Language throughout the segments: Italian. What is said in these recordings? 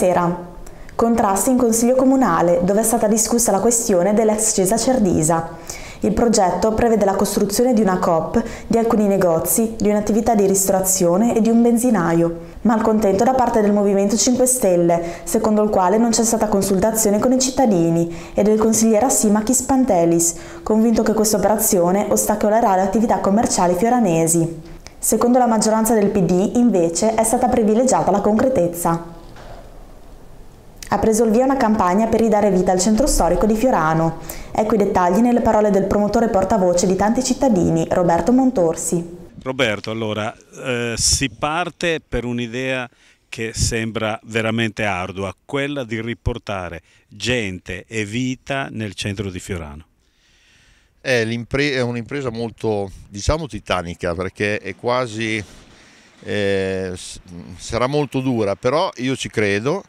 sera. Contrasti in Consiglio Comunale, dove è stata discussa la questione dell'ex Cesa Cerdisa. Il progetto prevede la costruzione di una COP, di alcuni negozi, di un'attività di ristorazione e di un benzinaio. Malcontento da parte del Movimento 5 Stelle, secondo il quale non c'è stata consultazione con i cittadini, e del consigliere Assimakis Pantelis, convinto che questa operazione ostacolerà le attività commerciali fioranesi. Secondo la maggioranza del PD, invece, è stata privilegiata la concretezza ha preso il via una campagna per ridare vita al centro storico di Fiorano. Ecco i dettagli nelle parole del promotore portavoce di tanti cittadini, Roberto Montorsi. Roberto, allora, eh, si parte per un'idea che sembra veramente ardua, quella di riportare gente e vita nel centro di Fiorano. È, è un'impresa molto, diciamo, titanica perché è quasi, eh, sarà molto dura, però io ci credo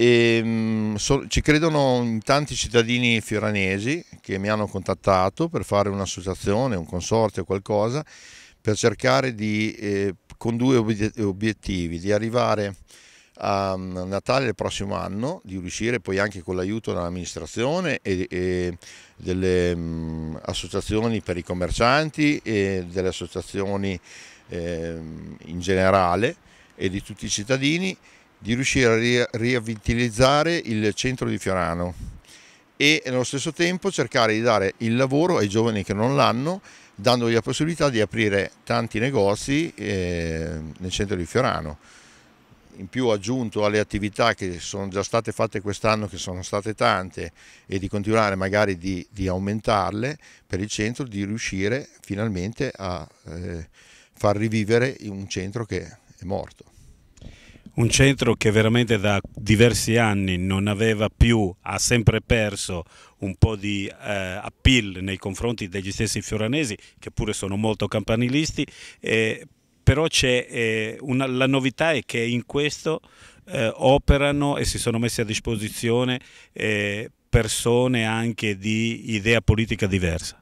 e, ehm, so, ci credono in tanti cittadini fioranesi che mi hanno contattato per fare un'associazione, un consorzio, qualcosa, per cercare di, eh, con due obiettivi, di arrivare a mm, Natale del prossimo anno, di riuscire poi anche con l'aiuto dell'amministrazione e, e, delle mh, mm, associazioni per i commercianti e delle associazioni eh, in generale e di tutti i cittadini di riuscire a riavvitalizzare il centro di Fiorano e nello stesso tempo cercare di dare il lavoro ai giovani che non l'hanno, dandogli la possibilità di aprire tanti negozi ehm, nel centro di Fiorano. In più aggiunto alle attività che sono già state fatte quest'anno, che sono state tante, e di continuare magari di, di aumentarle per il centro, di riuscire finalmente a eh, far rivivere un centro che è morto un centro che veramente da diversi anni non aveva più, ha sempre perso un po' di eh, appeal nei confronti degli stessi fioranesi, che pure sono molto campanilisti, eh, però eh, una, la novità è che in questo eh, operano e si sono messi a disposizione eh, persone anche di idea politica diversa.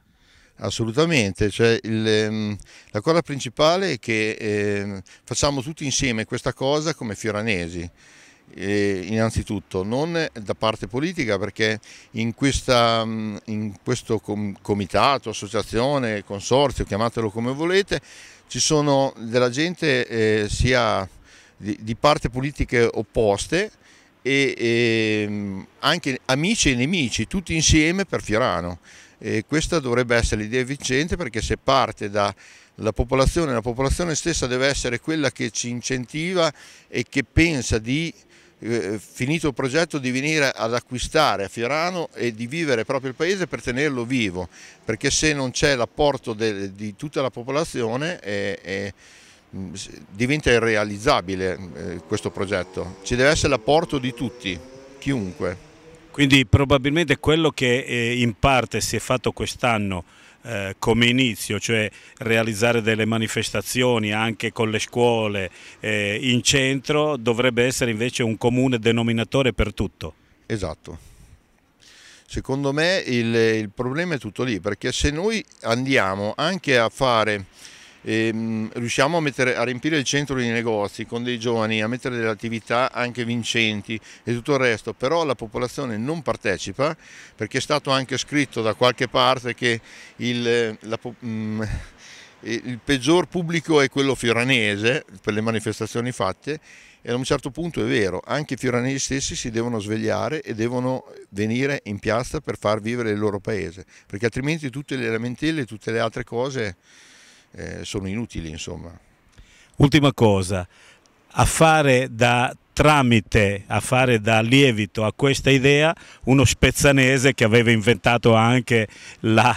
Assolutamente, cioè, il, ehm, la cosa principale è che eh, facciamo tutti insieme questa cosa come fioranesi. E innanzitutto non da parte politica perché in, questa, in questo comitato, associazione, consorzio, chiamatelo come volete, ci sono della gente eh, sia di, di parte politiche opposte e, e ehm, anche amici e nemici, tutti insieme per Fiorano. E questa dovrebbe essere l'idea vincente perché se parte dalla popolazione, la popolazione stessa deve essere quella che ci incentiva e che pensa di eh, finito il progetto di venire ad acquistare a Fiorano e di vivere proprio il paese per tenerlo vivo, perché se non c'è l'apporto di tutta la popolazione è, è, mm, diventa irrealizzabile eh, questo progetto, ci deve essere l'apporto di tutti, chiunque. Quindi probabilmente quello che eh, in parte si è fatto quest'anno eh, come inizio, cioè realizzare delle manifestazioni anche con le scuole eh, in centro, dovrebbe essere invece un comune denominatore per tutto. Esatto. Secondo me il, il problema è tutto lì, perché se noi andiamo anche a fare ehm, riusciamo a, mettere, a, riempire il centro dei negozi con dei giovani, a mettere delle attività anche vincenti e tutto il resto, però la popolazione non partecipa perché è stato anche scritto da qualche parte che il, la, mm, eh, il peggior pubblico è quello fioranese per le manifestazioni fatte e a un certo punto è vero, anche i fioranesi stessi si devono svegliare e devono venire in piazza per far vivere il loro paese, perché altrimenti tutte le lamentele e tutte le altre cose eh, sono inutili. Insomma. Ultima cosa, a fare da tramite a fare da lievito a questa idea uno spezzanese che aveva inventato anche la,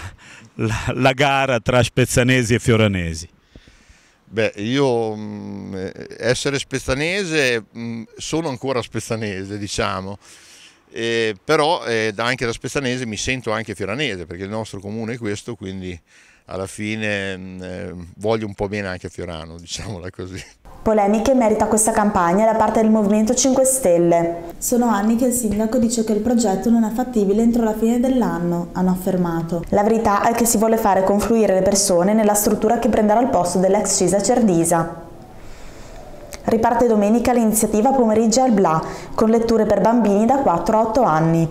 la, la gara tra spezzanesi e fioranesi. Beh, io mm, eh, essere spezzanese, mm, sono ancora spezzanese diciamo, eh, però eh, anche da spezzanese mi sento anche fioranese perché il nostro comune è questo, quindi alla fine mm, eh, voglio un po' bene anche Fiorano, diciamola così. Polemiche in merito a questa campagna da parte del Movimento 5 Stelle. Sono anni che il sindaco dice che il progetto non è fattibile entro la fine dell'anno, hanno affermato. La verità è che si vuole fare confluire le persone nella struttura che prenderà il posto dell'ex Cisa Cerdisa. Riparte domenica l'iniziativa Pomeriggio al Bla, con letture per bambini da 4 a 8 anni.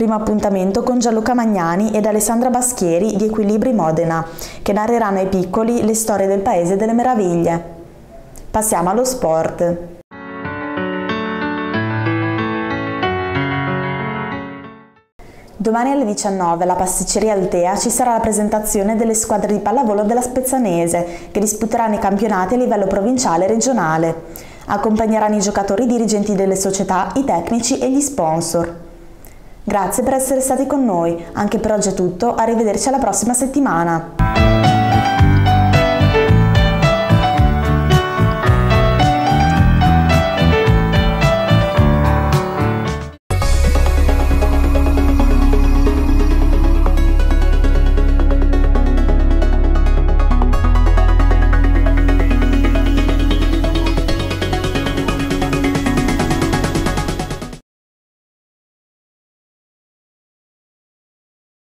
Primo appuntamento con Gianluca Magnani ed Alessandra Baschieri di Equilibri Modena, che narreranno ai piccoli le storie del Paese delle Meraviglie. Passiamo allo sport. Domani alle 19 alla pasticceria Altea ci sarà la presentazione delle squadre di pallavolo della Spezzanese che disputeranno i campionati a livello provinciale e regionale. Accompagneranno i giocatori dirigenti delle società, i tecnici e gli sponsor. Grazie per essere stati con noi, anche per oggi è tutto, arrivederci alla prossima settimana.